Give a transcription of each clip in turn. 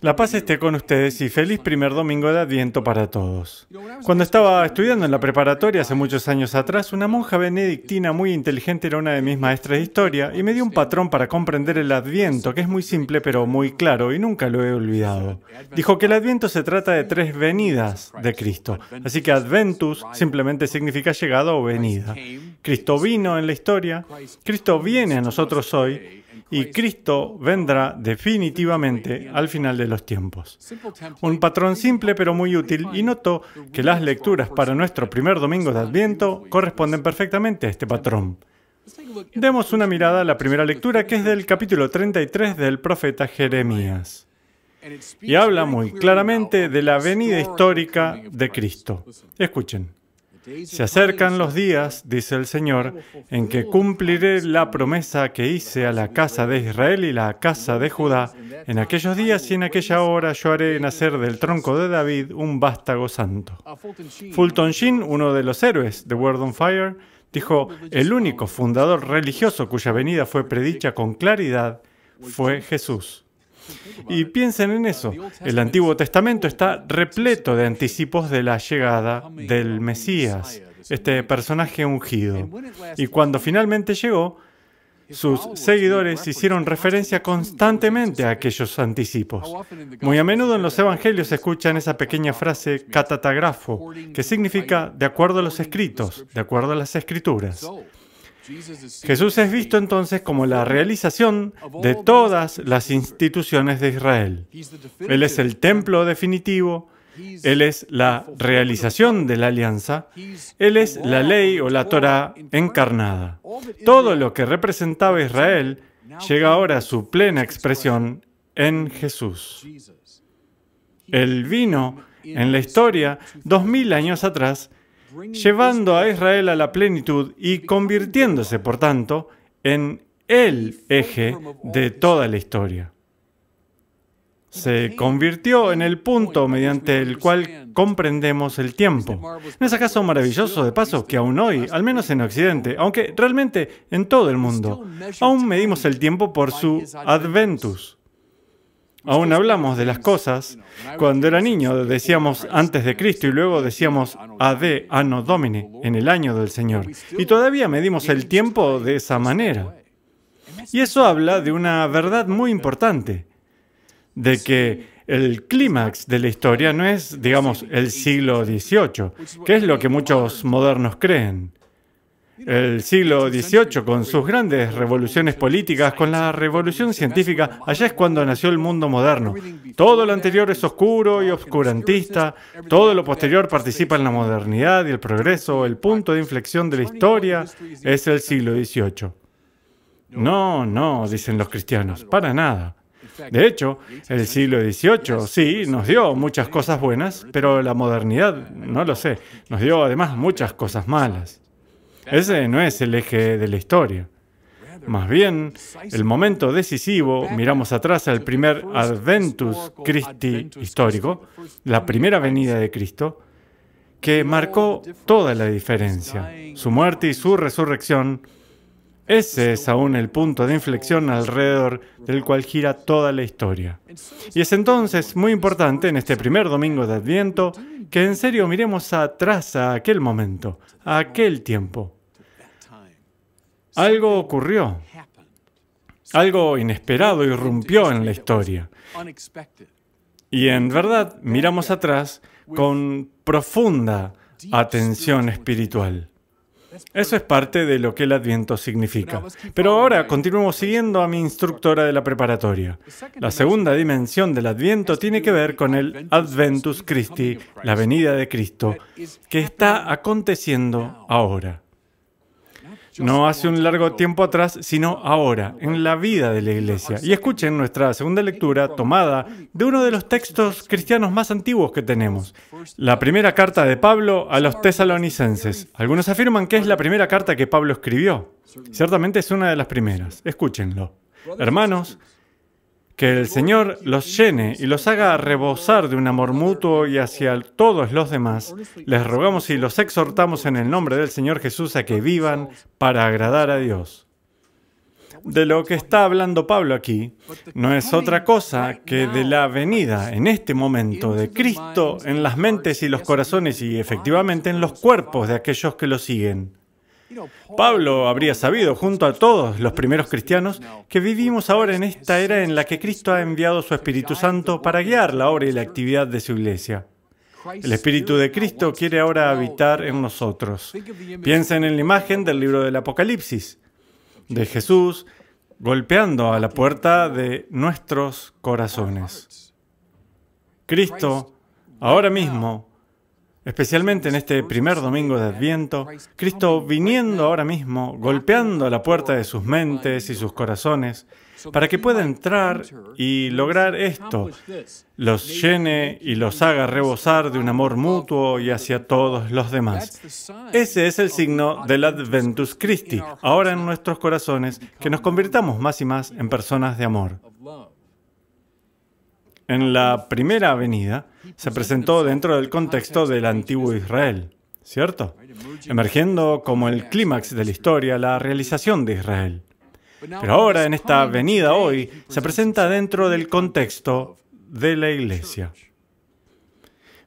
La paz esté con ustedes y feliz primer domingo de Adviento para todos. Cuando estaba estudiando en la preparatoria hace muchos años atrás, una monja benedictina muy inteligente era una de mis maestras de historia y me dio un patrón para comprender el Adviento, que es muy simple pero muy claro y nunca lo he olvidado. Dijo que el Adviento se trata de tres venidas de Cristo, así que Adventus simplemente significa llegada o venida. Cristo vino en la historia, Cristo viene a nosotros hoy y Cristo vendrá definitivamente al final de los tiempos. Un patrón simple pero muy útil y noto que las lecturas para nuestro primer domingo de Adviento corresponden perfectamente a este patrón. Demos una mirada a la primera lectura que es del capítulo 33 del profeta Jeremías y habla muy claramente de la venida histórica de Cristo. Escuchen. Se acercan los días, dice el Señor, en que cumpliré la promesa que hice a la casa de Israel y la casa de Judá. En aquellos días y en aquella hora yo haré nacer del tronco de David un vástago santo. Fulton Sheen, uno de los héroes de Word on Fire, dijo, el único fundador religioso cuya venida fue predicha con claridad fue Jesús. Y piensen en eso. El Antiguo Testamento está repleto de anticipos de la llegada del Mesías, este personaje ungido. Y cuando finalmente llegó, sus seguidores hicieron referencia constantemente a aquellos anticipos. Muy a menudo en los evangelios se escuchan esa pequeña frase catatagrafo, que significa de acuerdo a los escritos, de acuerdo a las escrituras. Jesús es visto entonces como la realización de todas las instituciones de Israel. Él es el templo definitivo, Él es la realización de la alianza, Él es la ley o la Torah encarnada. Todo lo que representaba Israel llega ahora a su plena expresión en Jesús. Él vino en la historia dos mil años atrás llevando a Israel a la plenitud y convirtiéndose, por tanto, en el eje de toda la historia. Se convirtió en el punto mediante el cual comprendemos el tiempo. ¿No es acaso maravilloso de paso que aún hoy, al menos en Occidente, aunque realmente en todo el mundo, aún medimos el tiempo por su adventus? Aún hablamos de las cosas. Cuando era niño decíamos antes de Cristo y luego decíamos AD, Anno DOMINE, en el año del Señor. Y todavía medimos el tiempo de esa manera. Y eso habla de una verdad muy importante, de que el clímax de la historia no es, digamos, el siglo XVIII, que es lo que muchos modernos creen el siglo XVIII, con sus grandes revoluciones políticas, con la revolución científica, allá es cuando nació el mundo moderno. Todo lo anterior es oscuro y obscurantista, todo lo posterior participa en la modernidad y el progreso, el punto de inflexión de la historia es el siglo XVIII. No, no, dicen los cristianos, para nada. De hecho, el siglo XVIII sí nos dio muchas cosas buenas, pero la modernidad, no lo sé, nos dio además muchas cosas malas. Ese no es el eje de la historia. Más bien, el momento decisivo, miramos atrás al primer Adventus Christi histórico, la primera venida de Cristo, que marcó toda la diferencia. Su muerte y su resurrección ese es aún el punto de inflexión alrededor del cual gira toda la historia. Y es entonces muy importante en este primer domingo de Adviento que en serio miremos atrás a aquel momento, a aquel tiempo. Algo ocurrió. Algo inesperado irrumpió en la historia. Y en verdad miramos atrás con profunda atención espiritual. Eso es parte de lo que el adviento significa. Pero ahora continuemos siguiendo a mi instructora de la preparatoria. La segunda dimensión del adviento tiene que ver con el Adventus Christi, la venida de Cristo, que está aconteciendo ahora no hace un largo tiempo atrás, sino ahora, en la vida de la iglesia. Y escuchen nuestra segunda lectura tomada de uno de los textos cristianos más antiguos que tenemos, la primera carta de Pablo a los tesalonicenses. Algunos afirman que es la primera carta que Pablo escribió. Ciertamente es una de las primeras. Escúchenlo. Hermanos, que el Señor los llene y los haga rebosar de un amor mutuo y hacia todos los demás. Les rogamos y los exhortamos en el nombre del Señor Jesús a que vivan para agradar a Dios. De lo que está hablando Pablo aquí no es otra cosa que de la venida en este momento de Cristo en las mentes y los corazones y efectivamente en los cuerpos de aquellos que lo siguen. Pablo habría sabido, junto a todos los primeros cristianos, que vivimos ahora en esta era en la que Cristo ha enviado su Espíritu Santo para guiar la obra y la actividad de su iglesia. El Espíritu de Cristo quiere ahora habitar en nosotros. Piensen en la imagen del libro del Apocalipsis, de Jesús golpeando a la puerta de nuestros corazones. Cristo ahora mismo Especialmente en este primer domingo de Adviento, Cristo viniendo ahora mismo, golpeando la puerta de sus mentes y sus corazones, para que pueda entrar y lograr esto, los llene y los haga rebosar de un amor mutuo y hacia todos los demás. Ese es el signo del Adventus Christi, ahora en nuestros corazones, que nos convirtamos más y más en personas de amor. En la primera avenida, se presentó dentro del contexto del antiguo Israel, ¿cierto? Emergiendo como el clímax de la historia la realización de Israel. Pero ahora, en esta venida hoy, se presenta dentro del contexto de la Iglesia.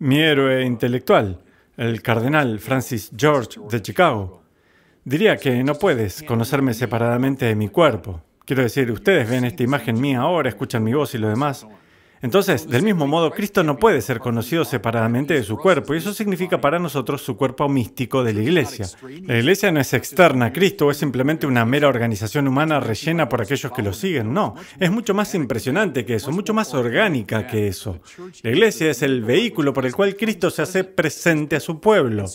Mi héroe intelectual, el cardenal Francis George de Chicago, diría que no puedes conocerme separadamente de mi cuerpo. Quiero decir, ustedes ven esta imagen mía ahora, escuchan mi voz y lo demás, entonces, del mismo modo, Cristo no puede ser conocido separadamente de su cuerpo, y eso significa para nosotros su cuerpo místico de la iglesia. La iglesia no es externa, a Cristo es simplemente una mera organización humana rellena por aquellos que lo siguen, no, es mucho más impresionante que eso, mucho más orgánica que eso. La iglesia es el vehículo por el cual Cristo se hace presente a su pueblo.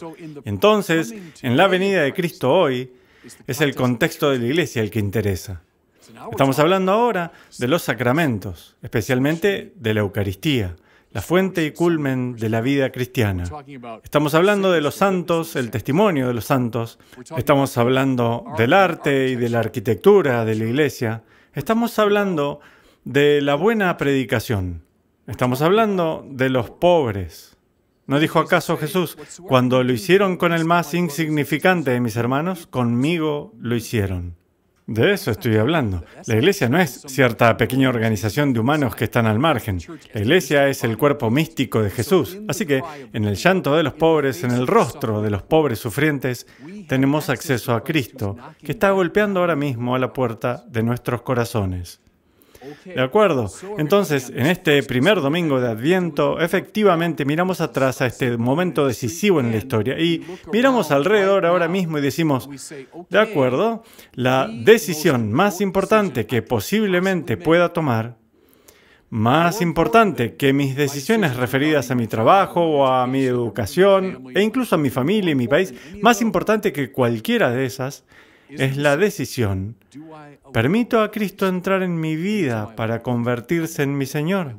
Entonces, en la venida de Cristo hoy, es el contexto de la iglesia el que interesa. Estamos hablando ahora de los sacramentos, especialmente de la Eucaristía, la fuente y culmen de la vida cristiana. Estamos hablando de los santos, el testimonio de los santos. Estamos hablando del arte y de la arquitectura de la iglesia. Estamos hablando de la buena predicación. Estamos hablando de los pobres. ¿No dijo acaso Jesús, cuando lo hicieron con el más insignificante de mis hermanos, conmigo lo hicieron? De eso estoy hablando. La iglesia no es cierta pequeña organización de humanos que están al margen. La iglesia es el cuerpo místico de Jesús. Así que en el llanto de los pobres, en el rostro de los pobres sufrientes, tenemos acceso a Cristo, que está golpeando ahora mismo a la puerta de nuestros corazones. ¿De acuerdo? Entonces, en este primer domingo de Adviento, efectivamente miramos atrás a este momento decisivo en la historia y miramos alrededor ahora mismo y decimos, de acuerdo, la decisión más importante que posiblemente pueda tomar más importante que mis decisiones referidas a mi trabajo o a mi educación e incluso a mi familia y mi país, más importante que cualquiera de esas, es la decisión. ¿Permito a Cristo entrar en mi vida para convertirse en mi Señor?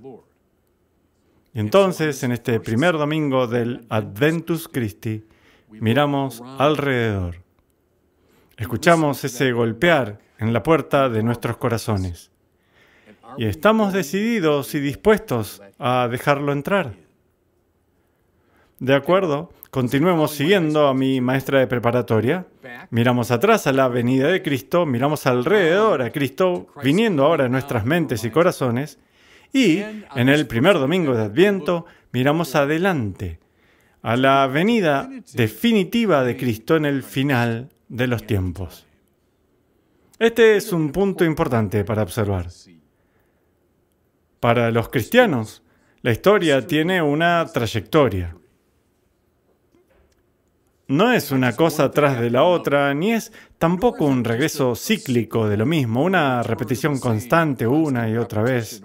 Y Entonces, en este primer domingo del Adventus Christi, miramos alrededor. Escuchamos ese golpear en la puerta de nuestros corazones. Y estamos decididos y dispuestos a dejarlo entrar. De acuerdo, continuemos siguiendo a mi maestra de preparatoria. Miramos atrás a la venida de Cristo, miramos alrededor a Cristo ah, viniendo ahora en nuestras ah, mentes y corazones. Y en el primer domingo de Adviento miramos adelante a la venida definitiva de Cristo en el final de los tiempos. Este es un punto importante para observar. Para los cristianos, la historia tiene una trayectoria. No es una cosa tras de la otra, ni es tampoco un regreso cíclico de lo mismo, una repetición constante una y otra vez.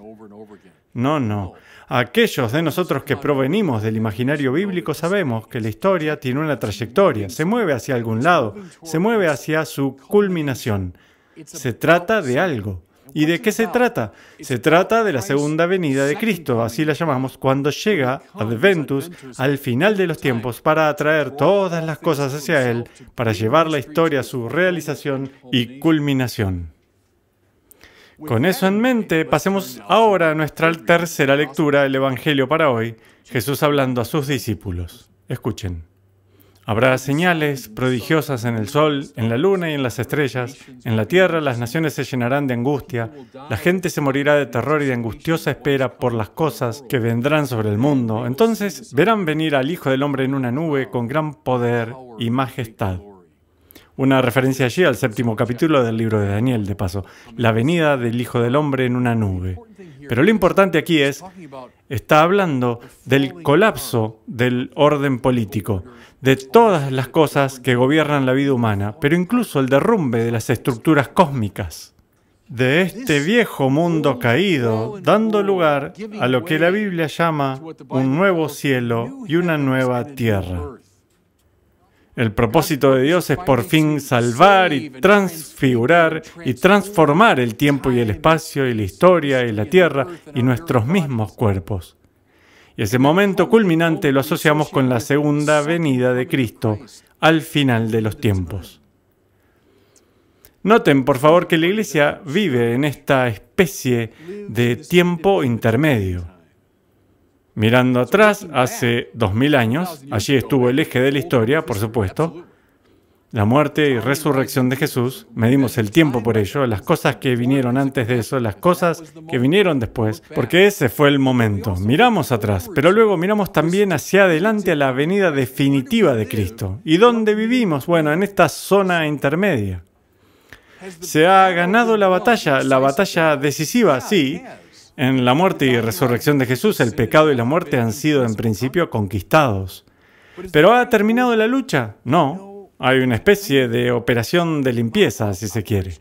No, no. Aquellos de nosotros que provenimos del imaginario bíblico sabemos que la historia tiene una trayectoria, se mueve hacia algún lado, se mueve hacia su culminación. Se trata de algo. ¿Y de qué se trata? Se trata de la segunda venida de Cristo, así la llamamos cuando llega Adventus al final de los tiempos para atraer todas las cosas hacia Él, para llevar la historia a su realización y culminación. Con eso en mente, pasemos ahora a nuestra tercera lectura del Evangelio para hoy, Jesús hablando a sus discípulos. Escuchen. Habrá señales prodigiosas en el sol, en la luna y en las estrellas. En la tierra las naciones se llenarán de angustia. La gente se morirá de terror y de angustiosa espera por las cosas que vendrán sobre el mundo. Entonces verán venir al Hijo del Hombre en una nube con gran poder y majestad. Una referencia allí al séptimo capítulo del libro de Daniel, de paso, la venida del Hijo del Hombre en una nube. Pero lo importante aquí es, está hablando del colapso del orden político, de todas las cosas que gobiernan la vida humana, pero incluso el derrumbe de las estructuras cósmicas de este viejo mundo caído, dando lugar a lo que la Biblia llama un nuevo cielo y una nueva tierra. El propósito de Dios es por fin salvar y transfigurar y transformar el tiempo y el espacio y la historia y la tierra y nuestros mismos cuerpos. Y ese momento culminante lo asociamos con la segunda venida de Cristo al final de los tiempos. Noten, por favor, que la Iglesia vive en esta especie de tiempo intermedio. Mirando atrás, hace 2000 años, allí estuvo el ¿eh? eje de la historia, por supuesto, la muerte y resurrección de Jesús, medimos el tiempo por ello, las cosas que vinieron antes de eso, las cosas que vinieron después, porque ese fue el momento. Miramos atrás, pero luego miramos también hacia adelante a la venida definitiva de Cristo. ¿Y dónde vivimos? Bueno, en esta zona intermedia. ¿Se ha ganado la batalla, la batalla decisiva? Sí, en la muerte y resurrección de Jesús, el pecado y la muerte han sido en principio conquistados. ¿Pero ha terminado la lucha? No. Hay una especie de operación de limpieza, si se quiere.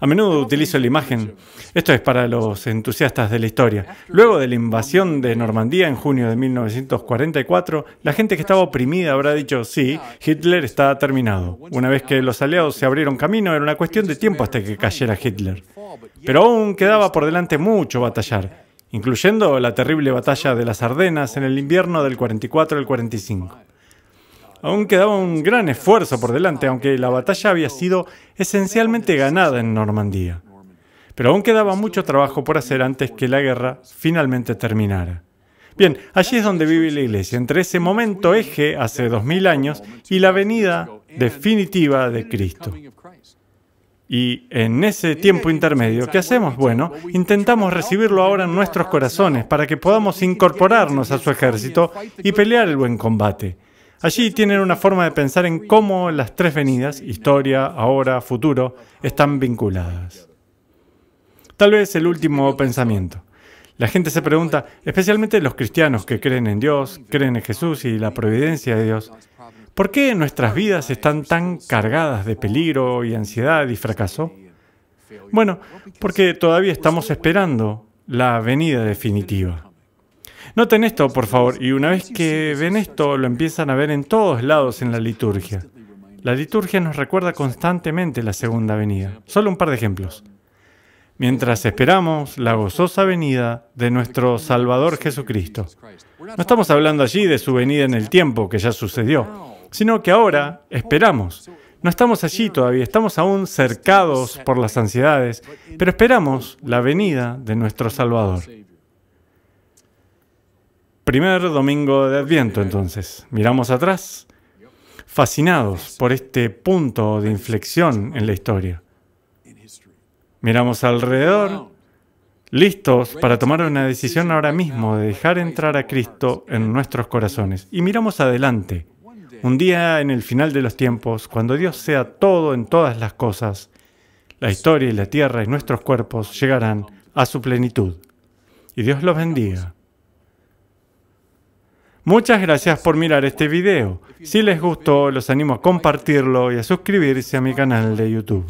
A menudo utilizo la imagen. Esto es para los entusiastas de la historia. Luego de la invasión de Normandía en junio de 1944, la gente que estaba oprimida habrá dicho, sí, Hitler está terminado. Una vez que los aliados se abrieron camino, era una cuestión de tiempo hasta que cayera Hitler. Pero aún quedaba por delante mucho batallar, incluyendo la terrible batalla de las Ardenas en el invierno del 44 al 45. Aún quedaba un gran esfuerzo por delante, aunque la batalla había sido esencialmente ganada en Normandía. Pero aún quedaba mucho trabajo por hacer antes que la guerra finalmente terminara. Bien, allí es donde vive la iglesia, entre ese momento eje hace dos 2000 años y la venida definitiva de Cristo. Y en ese tiempo intermedio, ¿qué hacemos? Bueno, intentamos recibirlo ahora en nuestros corazones para que podamos incorporarnos a su ejército y pelear el buen combate. Allí tienen una forma de pensar en cómo las tres venidas, historia, ahora, futuro, están vinculadas. Tal vez el último pensamiento. La gente se pregunta, especialmente los cristianos que creen en Dios, creen en Jesús y la providencia de Dios, ¿por qué nuestras vidas están tan cargadas de peligro y ansiedad y fracaso? Bueno, porque todavía estamos esperando la venida definitiva. Noten esto, por favor, y una vez que ven esto, lo empiezan a ver en todos lados en la liturgia. La liturgia nos recuerda constantemente la segunda venida. Solo un par de ejemplos. Mientras esperamos la gozosa venida de nuestro Salvador Jesucristo. No estamos hablando allí de su venida en el tiempo, que ya sucedió, sino que ahora esperamos. No estamos allí todavía, estamos aún cercados por las ansiedades, pero esperamos la venida de nuestro Salvador. Primer domingo de Adviento, entonces. Miramos atrás, fascinados por este punto de inflexión en la historia. Miramos alrededor, listos para tomar una decisión ahora mismo de dejar entrar a Cristo en nuestros corazones. Y miramos adelante, un día en el final de los tiempos, cuando Dios sea todo en todas las cosas, la historia y la tierra y nuestros cuerpos llegarán a su plenitud. Y Dios los bendiga. Muchas gracias por mirar este video. Si les gustó, los animo a compartirlo y a suscribirse a mi canal de YouTube.